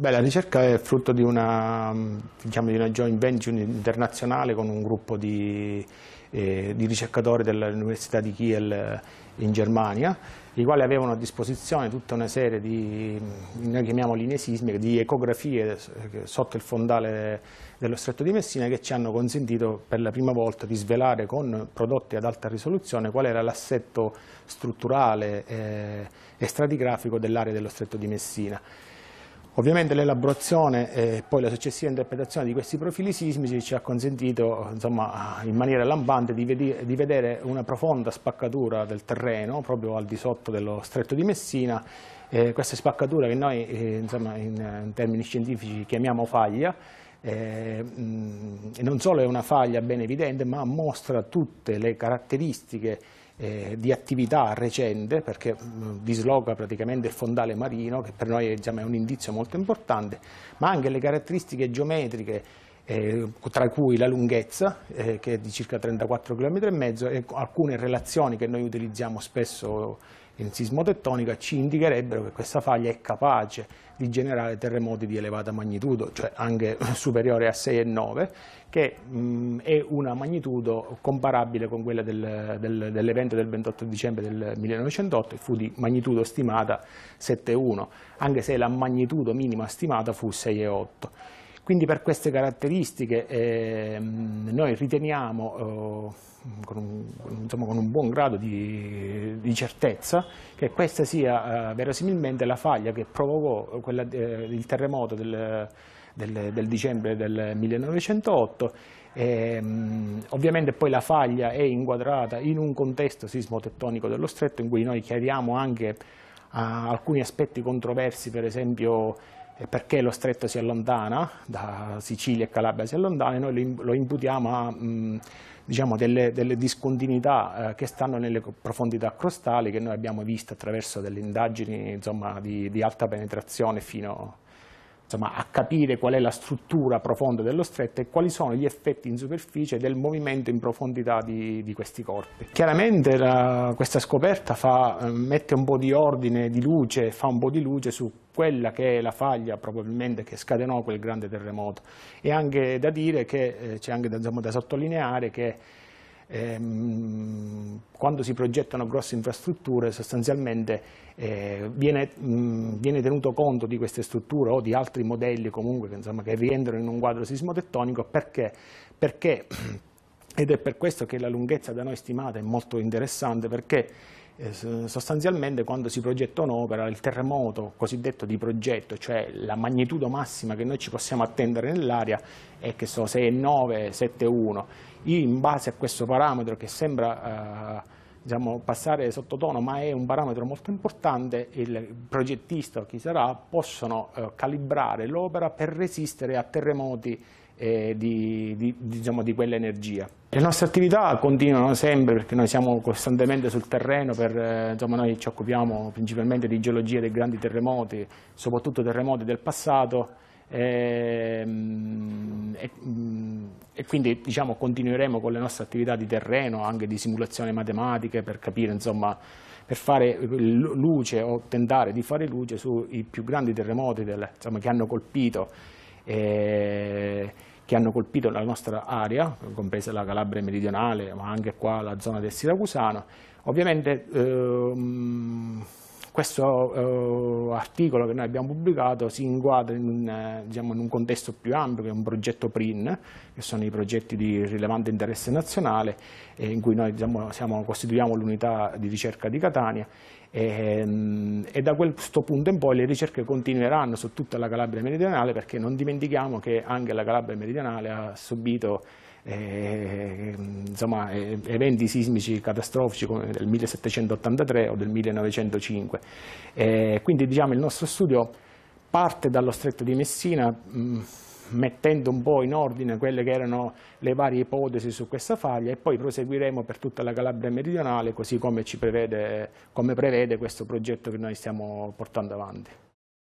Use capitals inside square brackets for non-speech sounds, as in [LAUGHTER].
Beh, la ricerca è frutto di una, diciamo, di una joint venture internazionale con un gruppo di, eh, di ricercatori dell'Università di Kiel eh, in Germania, i quali avevano a disposizione tutta una serie di, noi chiamiamo linee sismiche, di ecografie sotto il fondale dello Stretto di Messina che ci hanno consentito per la prima volta di svelare con prodotti ad alta risoluzione qual era l'assetto strutturale eh, e stratigrafico dell'area dello Stretto di Messina. Ovviamente l'elaborazione e poi la successiva interpretazione di questi profili sismici ci ha consentito insomma, in maniera lampante di, vedere una profonda spaccatura del terreno proprio al di sotto dello stretto di Messina, eh, questa spaccatura che noi eh, insomma, in, in termini scientifici chiamiamo faglia eh, mm, non solo è una faglia ben evidente, ma mostra tutte le caratteristiche eh, di attività recente, perché mh, mm, disloca praticamente il fondale marino, che per noi è, diciamo, è un indizio molto importante, ma anche le caratteristiche geometriche eh, tra cui la lunghezza eh, che è di circa 34 km e mezzo e alcune relazioni che noi utilizziamo spesso in sismotettonica ci indicherebbero che questa faglia è capace di generare terremoti di elevata magnitudo, cioè anche [LAUGHS] superiore a 6 e 9, che mh, è una magnitudo comparabile con quella del, del, dell'evento del 28 dicembre del 1908 e fu di magnitudo stimata 7,1, anche se la magnitudo minima stimata fu 6,8. Quindi per queste caratteristiche eh, noi riteniamo eh, con, un, insomma, con, un, buon grado di, di certezza che questa sia eh, verosimilmente la faglia che provocò quella, eh, il terremoto del, del, del, dicembre del 1908. Ehm, ovviamente poi la faglia è inquadrata in un contesto sismotettonico dello stretto in cui noi chiariamo anche eh, alcuni aspetti controversi, per esempio e perché lo stretto si allontana, da Sicilia e Calabria si allontana, e noi lo imputiamo a diciamo, delle, delle, discontinuità eh, che stanno nelle profondità crostali che noi abbiamo visto attraverso delle indagini insomma, di, di alta penetrazione fino a insomma, a capire qual è la struttura profonda dello stretto e quali sono gli effetti in superficie del movimento in profondità di, di questi corpi. Chiaramente la, questa scoperta fa, eh, mette un po' di ordine, di luce, fa un po' di luce su quella che è la faglia probabilmente che scatenò quel grande terremoto. E anche da dire che, eh, c'è anche da, insomma, da sottolineare che Ehm, quando si progettano grosse infrastrutture sostanzialmente eh, viene, mh, viene, tenuto conto di queste strutture o di altri modelli comunque che, insomma, che rientrano in un quadro sismotettonico perché, perché [CLEARS THROAT] ed è per questo che la lunghezza da noi stimata è molto interessante perché eh, sostanzialmente quando si progetta un'opera il terremoto cosiddetto di progetto, cioè la magnitudo massima che noi ci possiamo attendere nell'area è che so 6,9, 7,1. in base a questo parametro che sembra eh, diciamo, passare sottotono, ma è un parametro molto importante, il progettista o chi sarà possono eh, calibrare l'opera per resistere a terremoti eh, di, di, diciamo, di quell'energia. Le nostre attività continuano sempre perché noi siamo costantemente sul terreno, per, eh, insomma, noi ci occupiamo principalmente di geologia dei grandi terremoti, soprattutto terremoti del passato, Ehm, e, mm, e, quindi diciamo, continueremo con le nostre attività di terreno, anche di simulazione matematiche per capire, insomma, per fare luce o tentare di fare luce sui più grandi terremoti del, insomma, che, hanno colpito, eh, che hanno colpito la nostra area, compresa la Calabria meridionale, ma anche qua la zona del Siracusano. Ovviamente ehm, questo eh, articolo che noi abbiamo pubblicato si inquadra in un, eh, diciamo, in un, contesto più ampio che è un progetto PRIN, che sono i progetti di rilevante interesse nazionale, eh, in cui noi diciamo, siamo, costituiamo l'unità di ricerca di Catania e, ehm, e, da questo punto in poi le ricerche continueranno su tutta la Calabria meridionale perché non dimentichiamo che anche la Calabria meridionale ha subito eh, insomma, eventi sismici catastrofici come del 1783 o del 1905 eh, quindi diciamo, il nostro studio parte dallo stretto di Messina, mh, mm, mettendo un po' in ordine quelle che erano le varie ipotesi su questa faglia e poi proseguiremo per tutta la Calabria meridionale, così come, prevede, come prevede questo progetto che noi stiamo portando avanti.